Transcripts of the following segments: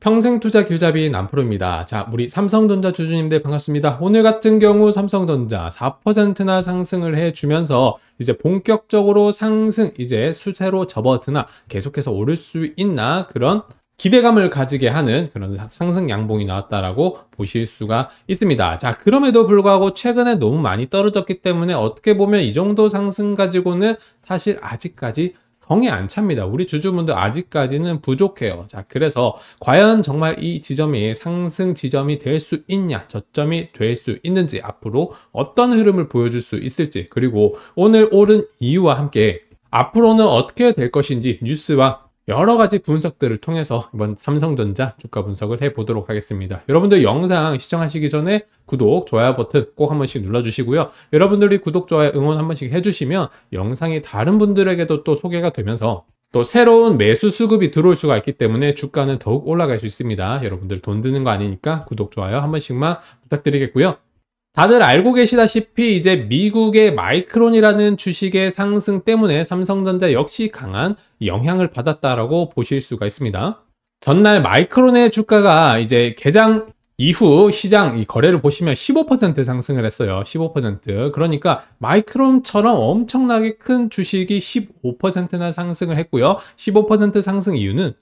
평생투자 길잡이 남프로입니다. 자, 우리 삼성전자 주주님들 반갑습니다. 오늘 같은 경우 삼성전자 4%나 상승을 해주면서 이제 본격적으로 상승, 이제 수세로 접어드나 계속해서 오를 수 있나 그런 기대감을 가지게 하는 그런 상승 양봉이 나왔다라고 보실 수가 있습니다. 자, 그럼에도 불구하고 최근에 너무 많이 떨어졌기 때문에 어떻게 보면 이 정도 상승 가지고는 사실 아직까지 정이 안 찹니다. 우리 주주분들 아직까지는 부족해요. 자, 그래서 과연 정말 이 지점이 상승 지점이 될 수 있냐, 저점이 될 수 있는지 앞으로 어떤 흐름을 보여줄 수 있을지, 그리고 오늘 오른 이유와 함께 앞으로는 어떻게 될 것인지 뉴스와 여러 가지 분석들을 통해서 이번 삼성전자 주가 분석을 해보도록 하겠습니다. 여러분들 영상 시청하시기 전에 구독, 좋아요 버튼 꼭 한 번씩 눌러주시고요. 여러분들이 구독, 좋아요, 응원 한 번씩 해주시면 영상이 다른 분들에게도 또 소개가 되면서 또 새로운 매수 수급이 들어올 수가 있기 때문에 주가는 더욱 올라갈 수 있습니다. 여러분들 돈 드는 거 아니니까 구독, 좋아요 한 번씩만 부탁드리겠고요. 다들 알고 계시다시피 이제 미국의 마이크론이라는 주식의 상승 때문에 삼성전자 역시 강한 영향을 받았다라고 보실 수가 있습니다. 전날 마이크론의 주가가 이제 개장 이후 시장 이 거래를 보시면 15% 상승을 했어요. 15% 그러니까 마이크론처럼 엄청나게 큰 주식이 15%나 상승을 했고요. 15% 상승 이유는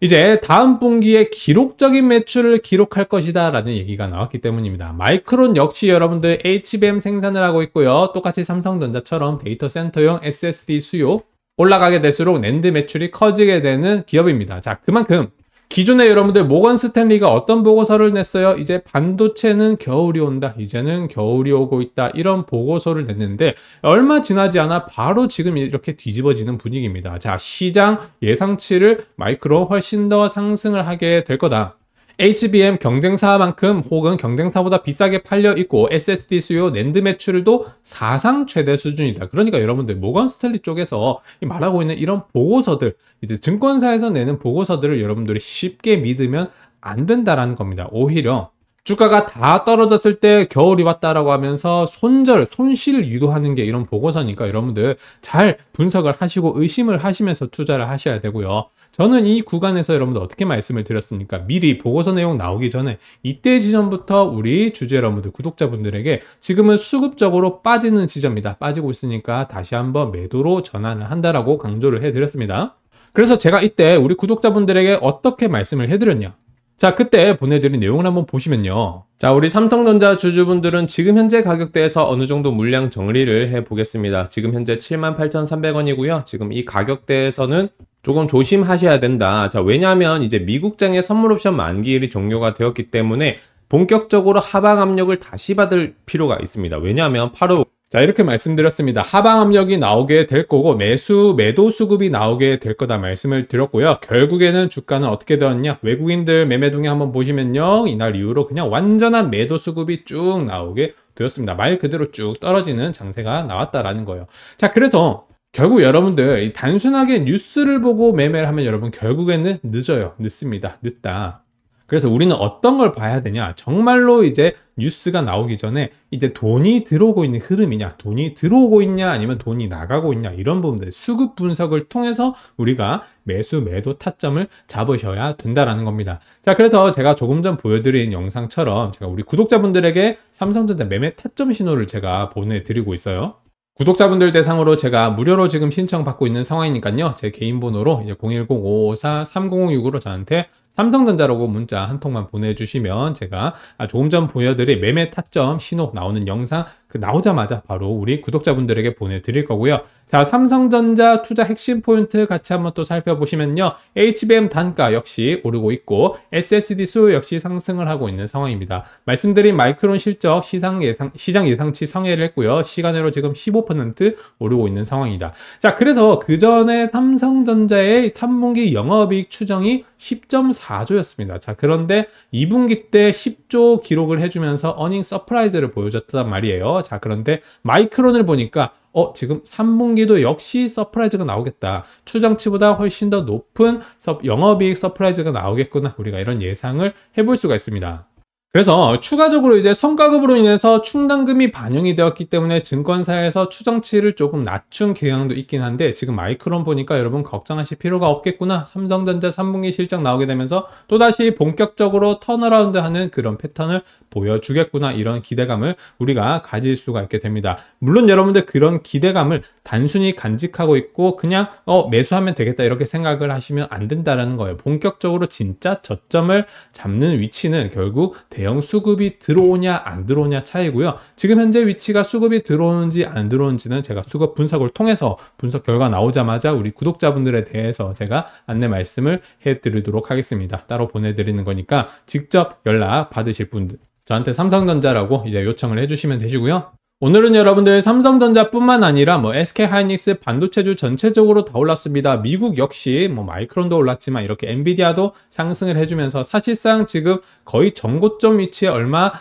이제 다음 분기에 기록적인 매출을 기록할 것이다 라는 얘기가 나왔기 때문입니다. 마이크론 역시 여러분들 HBM 생산을 하고 있고요. 똑같이 삼성전자처럼 데이터 센터용 SSD 수요 올라가게 될수록 낸드 매출이 커지게 되는 기업입니다. 자, 그만큼 기존에 여러분들 모건 스탠리가 어떤 보고서를 냈어요? 이제 반도체는 겨울이 온다. 이제는 겨울이 오고 있다. 이런 보고서를 냈는데 얼마 지나지 않아 바로 지금 이렇게 뒤집어지는 분위기입니다. 자, 시장 예상치를 마이크로 훨씬 더 상승을 하게 될 거다. HBM 경쟁사만큼 혹은 경쟁사보다 비싸게 팔려 있고 SSD 수요 랜드 매출도 사상 최대 수준이다. 그러니까 여러분들 모건 스탠리 쪽에서 말하고 있는 이런 보고서들 이제 증권사에서 내는 보고서들을 여러분들이 쉽게 믿으면 안 된다라는 겁니다. 오히려 주가가 다 떨어졌을 때 겨울이 왔다라고 하면서 손절, 손실을 유도하는 게 이런 보고서니까 여러분들 잘 분석을 하시고 의심을 하시면서 투자를 하셔야 되고요. 저는 이 구간에서 여러분들 어떻게 말씀을 드렸습니까? 미리 보고서 내용 나오기 전에 이때 지점부터 우리 주제 여러분들 구독자분들에게 지금은 수급적으로 빠지는 지점이다. 빠지고 있으니까 다시 한번 매도로 전환을 한다라고 강조를 해드렸습니다. 그래서 제가 이때 우리 구독자분들에게 어떻게 말씀을 해드렸냐? 자, 그때 보내드린 내용을 한번 보시면요. 자, 우리 삼성전자 주주분들은 지금 현재 가격대에서 어느 정도 물량 정리를 해보겠습니다. 지금 현재 78,300원이고요. 지금 이 가격대에서는 조금 조심하셔야 된다. 자, 왜냐면 하 이제 미국장의 선물 옵션 만기일이 종료가 되었기 때문에 본격적으로 하방 압력을 다시 받을 필요가 있습니다. 왜냐하면 바로 자 이렇게 말씀드렸습니다. 하방 압력이 나오게 될 거고 매수 매도 수급이 나오게 될 거다 말씀을 드렸고요. 결국에는 주가는 어떻게 되었냐? 외국인들 매매 동향 한번 보시면요. 이날 이후로 그냥 완전한 매도 수급이 쭉 나오게 되었습니다. 말 그대로 쭉 떨어지는 장세가 나왔다라는 거예요. 자 그래서 결국 여러분들 단순하게 뉴스를 보고 매매를 하면 여러분 결국에는 늦어요. 늦습니다. 늦다. 그래서 우리는 어떤 걸 봐야 되냐? 정말로 이제 뉴스가 나오기 전에 이제 돈이 들어오고 있는 흐름이냐, 돈이 들어오고 있냐, 아니면 돈이 나가고 있냐, 이런 부분들 수급 분석을 통해서 우리가 매수, 매도 타점을 잡으셔야 된다라는 겁니다. 자, 그래서 제가 조금 전 보여드린 영상처럼 제가 우리 구독자분들에게 삼성전자 매매 타점 신호를 제가 보내드리고 있어요. 구독자분들 대상으로 제가 무료로 지금 신청받고 있는 상황이니까요. 제 개인 번호로 010-554-3006으로 저한테 삼성전자라고 문자 한 통만 보내주시면 제가 조금 전 보여드린 매매 타점 신호 나오는 영상 그 나오자마자 바로 우리 구독자분들에게 보내드릴 거고요. 자 삼성전자 투자 핵심 포인트 같이 한번 또 살펴보시면요. HBM 단가 역시 오르고 있고 SSD 수요 역시 상승을 하고 있는 상황입니다. 말씀드린 마이크론 실적 시장 예상, 시장 예상치 상회를 했고요. 시간으로 지금 15% 오르고 있는 상황이다. 자 그래서 그 전에 삼성전자의 3분기 영업이익 추정이 10.4 4조였습니다. 자, 그런데 2분기 때 10조 기록을 해주면서 어닝 서프라이즈를 보여줬단 말이에요. 자, 그런데 마이크론을 보니까 어, 지금 3분기도 역시 서프라이즈가 나오겠다. 추정치보다 훨씬 더 높은 영업이익 서프라이즈가 나오겠구나. 우리가 이런 예상을 해볼 수가 있습니다. 그래서 추가적으로 이제 성과급으로 인해서 충당금이 반영이 되었기 때문에 증권사에서 추정치를 조금 낮춘 경향도 있긴 한데 지금 마이크론 보니까 여러분 걱정하실 필요가 없겠구나 삼성전자 3분기 실적 나오게 되면서 또다시 본격적으로 턴어라운드 하는 그런 패턴을 보여주겠구나 이런 기대감을 우리가 가질 수가 있게 됩니다 물론 여러분들 그런 기대감을 단순히 간직하고 있고 그냥 어 매수하면 되겠다 이렇게 생각을 하시면 안된다는 거예요 본격적으로 진짜 저점을 잡는 위치는 결국 대 대형 수급이 들어오냐 안 들어오냐 차이고요. 지금 현재 위치가 수급이 들어오는지 안 들어오는지는 제가 수급 분석을 통해서 분석 결과 나오자마자 우리 구독자분들에 대해서 제가 안내 말씀을 해드리도록 하겠습니다. 따로 보내드리는 거니까 직접 연락 받으실 분들 저한테 삼성전자라고 이제 요청을 해주시면 되시고요. 오늘은 여러분들 삼성전자뿐만 아니라 뭐 SK 하이닉스 반도체주 전체적으로 다 올랐습니다. 미국 역시 뭐 마이크론도 올랐지만 이렇게 엔비디아도 상승을 해주면서 사실상 지금 거의 전고점 위치에 얼마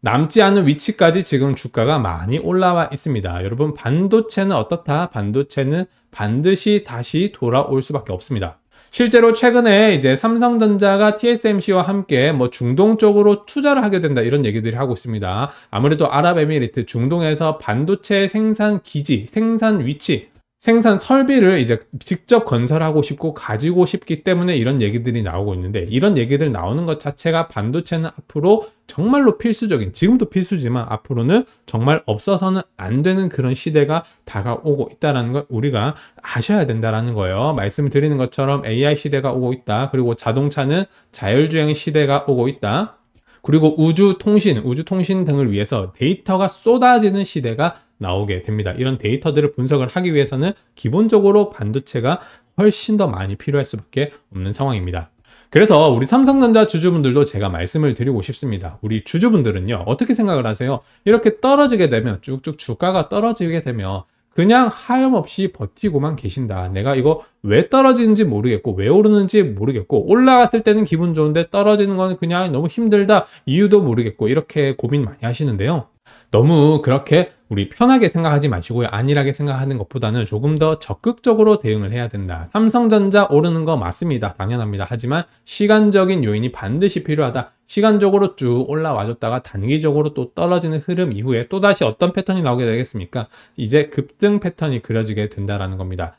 남지 않은 위치까지 지금 주가가 많이 올라와 있습니다. 여러분 반도체는 어떻다? 반도체는 반드시 다시 돌아올 수밖에 없습니다. 실제로 최근에 이제 삼성전자가 TSMC와 함께 뭐 중동 쪽으로 투자를 하게 된다 이런 얘기들이 하고 있습니다. 아무래도 아랍에미리트 중동에서 반도체 생산 기지, 생산 위치 생산 설비를 이제 직접 건설하고 싶고 가지고 싶기 때문에 이런 얘기들이 나오고 있는데 이런 얘기들 나오는 것 자체가 반도체는 앞으로 정말로 필수적인 지금도 필수지만 앞으로는 정말 없어서는 안 되는 그런 시대가 다가오고 있다는걸 우리가 아셔야 된다라는 거예요. 말씀을 드리는 것처럼 AI 시대가 오고 있다. 그리고 자동차는 자율주행 시대가 오고 있다. 그리고 우주통신, 우주통신 등을 위해서 데이터가 쏟아지는 시대가 나오게 됩니다. 이런 데이터들을 분석을 하기 위해서는 기본적으로 반도체가 훨씬 더 많이 필요할 수밖에 없는 상황입니다. 그래서 우리 삼성전자 주주분들도 제가 말씀을 드리고 싶습니다. 우리 주주분들은요, 어떻게 생각을 하세요? 이렇게 떨어지게 되면, 쭉쭉 주가가 떨어지게 되면, 그냥 하염없이 버티고만 계신다. 내가 이거 왜 떨어지는지 모르겠고, 왜 오르는지 모르겠고, 올라갔을 때는 기분 좋은데 떨어지는 건 그냥 너무 힘들다. 이유도 모르겠고, 이렇게 고민 많이 하시는데요. 너무 그렇게 우리 편하게 생각하지 마시고요. 안일하게 생각하는 것보다는 조금 더 적극적으로 대응을 해야 된다. 삼성전자 오르는 거 맞습니다. 당연합니다. 하지만 시간적인 요인이 반드시 필요하다. 시간적으로 쭉 올라와줬다가 단기적으로 또 떨어지는 흐름 이후에 또다시 어떤 패턴이 나오게 되겠습니까? 이제 급등 패턴이 그려지게 된다라는 겁니다.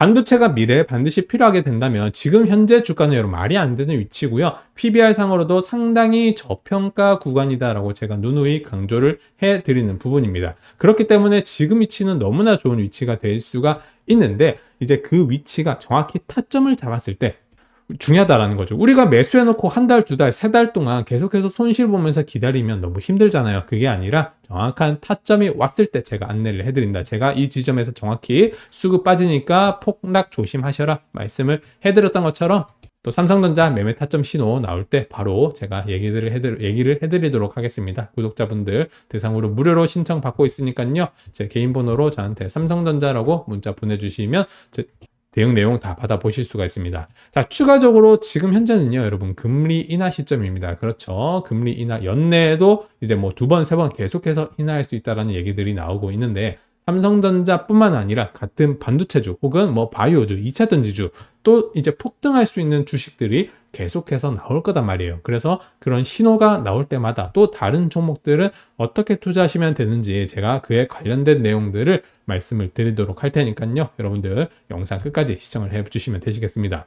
반도체가 미래에 반드시 필요하게 된다면 지금 현재 주가는 여러분 말이 안 되는 위치고요. PBR 상으로도 상당히 저평가 구간이다라고 제가 누누이 강조를 해드리는 부분입니다. 그렇기 때문에 지금 위치는 너무나 좋은 위치가 될 수가 있는데 이제 그 위치가 정확히 타점을 잡았을 때 중요하다라는 거죠. 우리가 매수해놓고 한 달, 두 달, 세 달 동안 계속해서 손실 보면서 기다리면 너무 힘들잖아요. 그게 아니라 정확한 타점이 왔을 때 제가 안내를 해드린다. 제가 이 지점에서 정확히 수급 빠지니까 폭락 조심하셔라 말씀을 해드렸던 것처럼 또 삼성전자 매매 타점 신호 나올 때 바로 제가 얘기들을 해드리, 얘기를 해드리도록 하겠습니다. 구독자분들 대상으로 무료로 신청받고 있으니까요. 제 개인 번호로 저한테 삼성전자라고 문자 보내주시면 대응 내용 다 받아보실 수가 있습니다. 자, 추가적으로 지금 현재는요, 여러분, 금리 인하 시점입니다. 그렇죠. 금리 인하 연내에도 이제 뭐 두 번, 세 번 계속해서 인하할 수 있다라는 얘기들이 나오고 있는데, 삼성전자뿐만 아니라 같은 반도체주 혹은 뭐 바이오주, 2차 전지주 또 이제 폭등할 수 있는 주식들이 계속해서 나올 거단 말이에요. 그래서 그런 신호가 나올 때마다 또 다른 종목들은 어떻게 투자하시면 되는지 제가 그에 관련된 내용들을 말씀을 드리도록 할 테니까요. 여러분들 영상 끝까지 시청을 해주시면 되시겠습니다.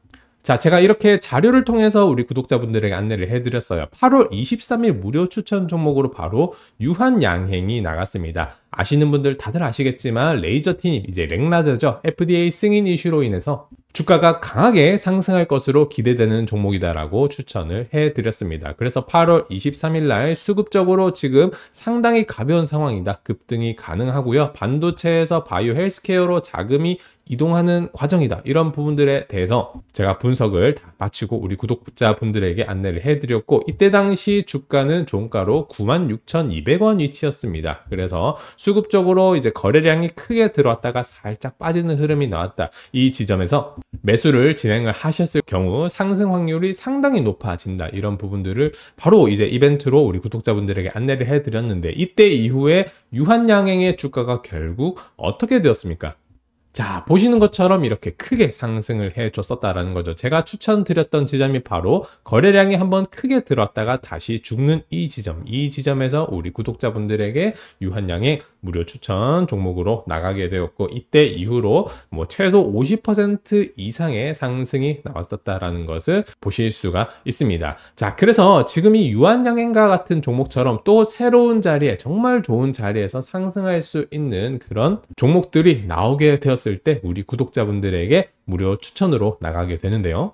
자, 제가 이렇게 자료를 통해서 우리 구독자분들에게 안내를 해드렸어요. 8월 23일 무료 추천 종목으로 바로 유한양행이 나갔습니다. 아시는 분들 다들 아시겠지만 레이저 팀, 이제 랭라저죠 FDA 승인 이슈로 인해서 주가가 강하게 상승할 것으로 기대되는 종목이다라고 추천을 해드렸습니다. 그래서 8월 23일 날 수급적으로 지금 상당히 가벼운 상황이다. 급등이 가능하고요. 반도체에서 바이오 헬스케어로 자금이 이동하는 과정이다. 이런 부분들에 대해서 제가 분석을 다 마치고 우리 구독자분들에게 안내를 해드렸고 이때 당시 주가는 종가로 96,200원 위치였습니다. 그래서 수급적으로 이제 거래량이 크게 들어왔다가 살짝 빠지는 흐름이 나왔다. 이 지점에서 매수를 진행을 하셨을 경우 상승 확률이 상당히 높아진다. 이런 부분들을 바로 이제 이벤트로 우리 구독자분들에게 안내를 해드렸는데 이때 이후에 유한양행의 주가가 결국 어떻게 되었습니까? 자, 보시는 것처럼 이렇게 크게 상승을 해줬었다라는 거죠. 제가 추천드렸던 지점이 바로 거래량이 한번 크게 들었다가 다시 죽는 이 지점, 이 지점에서 우리 구독자분들에게 유한양의 무료 추천 종목으로 나가게 되었고 이때 이후로 뭐 최소 50% 이상의 상승이 나왔었다라는 것을 보실 수가 있습니다. 자, 그래서 지금 이 유한양행과 같은 종목처럼 또 새로운 자리에 정말 좋은 자리에서 상승할 수 있는 그런 종목들이 나오게 되었을 때 우리 구독자분들에게 무료 추천으로 나가게 되는데요.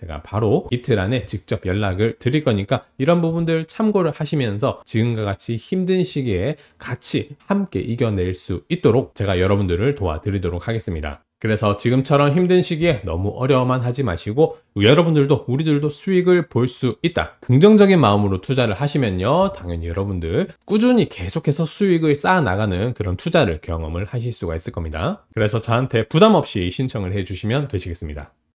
제가 바로 이틀 안에 직접 연락을 드릴 거니까 이런 부분들 참고를 하시면서 지금과 같이 힘든 시기에 같이 함께 이겨낼 수 있도록 제가 여러분들을 도와드리도록 하겠습니다. 그래서 지금처럼 힘든 시기에 너무 어려워만 하지 마시고 여러분들도 우리들도 수익을 볼 수 있다 긍정적인 마음으로 투자를 하시면요 당연히 여러분들 꾸준히 계속해서 수익을 쌓아 나가는 그런 투자를 경험을 하실 수가 있을 겁니다 그래서 저한테 부담 없이 신청을 해 주시면 되시겠습니다